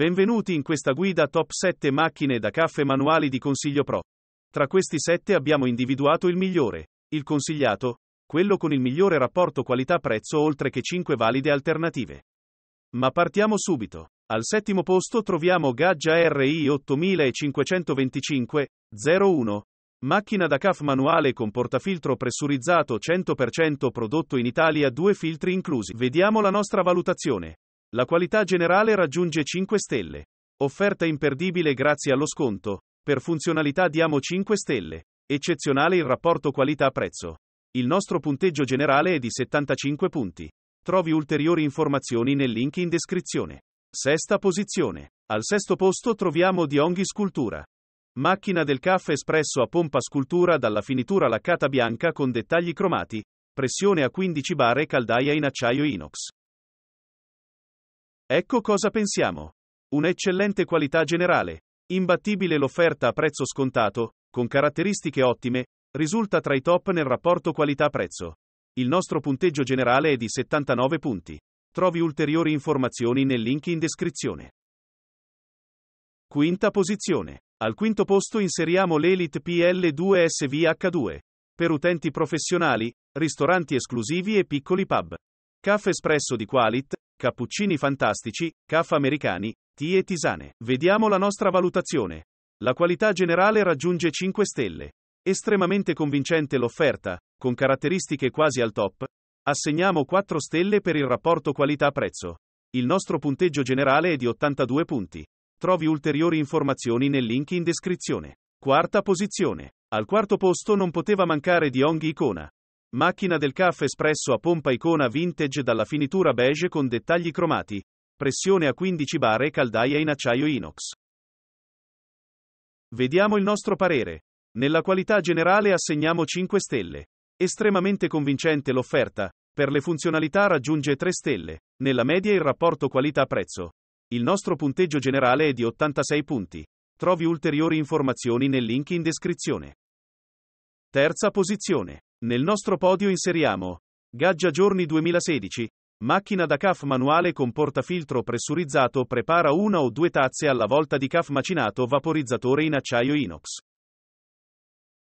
Benvenuti in questa guida top 7 macchine da caffè manuali di Consiglio Pro. Tra questi 7 abbiamo individuato il migliore, il consigliato, quello con il migliore rapporto qualità-prezzo oltre che 5 valide alternative. Ma partiamo subito. Al settimo posto troviamo Gaggia RI 8525 01, Macchina da CAF manuale con portafiltro pressurizzato 100% prodotto in Italia, due filtri inclusi. Vediamo la nostra valutazione. La qualità generale raggiunge 5 stelle. Offerta imperdibile grazie allo sconto. Per funzionalità diamo 5 stelle. Eccezionale il rapporto qualità-prezzo. Il nostro punteggio generale è di 75 punti. Trovi ulteriori informazioni nel link in descrizione. Sesta posizione. Al sesto posto troviamo Dionghi Scultura. Macchina del caffè espresso a pompa scultura dalla finitura laccata bianca con dettagli cromati, pressione a 15 bar e caldaia in acciaio inox. Ecco cosa pensiamo. Un'eccellente qualità generale, imbattibile l'offerta a prezzo scontato, con caratteristiche ottime, risulta tra i top nel rapporto qualità-prezzo. Il nostro punteggio generale è di 79 punti. Trovi ulteriori informazioni nel link in descrizione. Quinta posizione. Al quinto posto inseriamo l'Elite PL2 SVH2. Per utenti professionali, ristoranti esclusivi e piccoli pub. Caffè espresso di Qualit, cappuccini fantastici, caffè americani, tè e tisane. Vediamo la nostra valutazione. La qualità generale raggiunge 5 stelle. Estremamente convincente l'offerta, con caratteristiche quasi al top. Assegniamo 4 stelle per il rapporto qualità-prezzo. Il nostro punteggio generale è di 82 punti. Trovi ulteriori informazioni nel link in descrizione. Quarta posizione. Al quarto posto non poteva mancare di Ong Icona. Macchina del CAF espresso a pompa icona vintage dalla finitura beige con dettagli cromati. Pressione a 15 bar e caldaia in acciaio inox. Vediamo il nostro parere. Nella qualità generale assegniamo 5 stelle. Estremamente convincente l'offerta, per le funzionalità raggiunge 3 stelle. Nella media il rapporto qualità-prezzo. Il nostro punteggio generale è di 86 punti. Trovi ulteriori informazioni nel link in descrizione. Terza posizione. Nel nostro podio inseriamo Gaggia Giorni 2016, macchina da CAF manuale con portafiltro pressurizzato prepara una o due tazze alla volta di CAF macinato vaporizzatore in acciaio inox.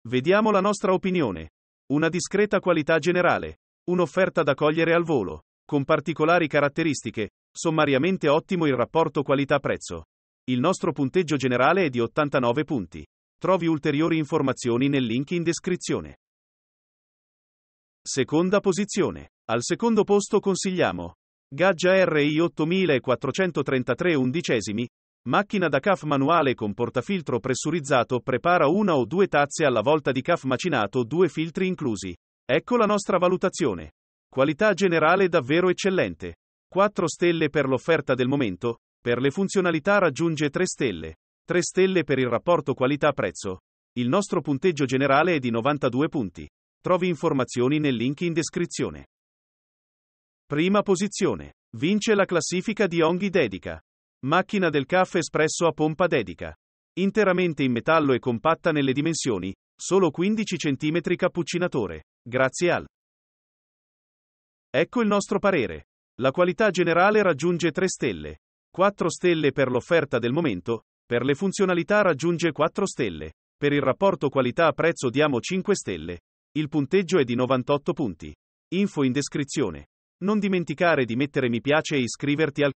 Vediamo la nostra opinione. Una discreta qualità generale. Un'offerta da cogliere al volo. Con particolari caratteristiche. Sommariamente ottimo il rapporto qualità-prezzo. Il nostro punteggio generale è di 89 punti. Trovi ulteriori informazioni nel link in descrizione. Seconda posizione. Al secondo posto consigliamo Gaggia RI 8433 undicesimi, macchina da CAF manuale con portafiltro pressurizzato prepara una o due tazze alla volta di CAF macinato, due filtri inclusi. Ecco la nostra valutazione. Qualità generale davvero eccellente. 4 stelle per l'offerta del momento, per le funzionalità raggiunge 3 stelle. 3 stelle per il rapporto qualità-prezzo. Il nostro punteggio generale è di 92 punti. Trovi informazioni nel link in descrizione. Prima posizione. Vince la classifica di Onghi Dedica. Macchina del caffè espresso a pompa dedica. Interamente in metallo e compatta nelle dimensioni, solo 15 cm cappuccinatore. Grazie al. Ecco il nostro parere. La qualità generale raggiunge 3 stelle. 4 stelle per l'offerta del momento, per le funzionalità raggiunge 4 stelle. Per il rapporto qualità-prezzo diamo 5 stelle. Il punteggio è di 98 punti. Info in descrizione. Non dimenticare di mettere mi piace e iscriverti al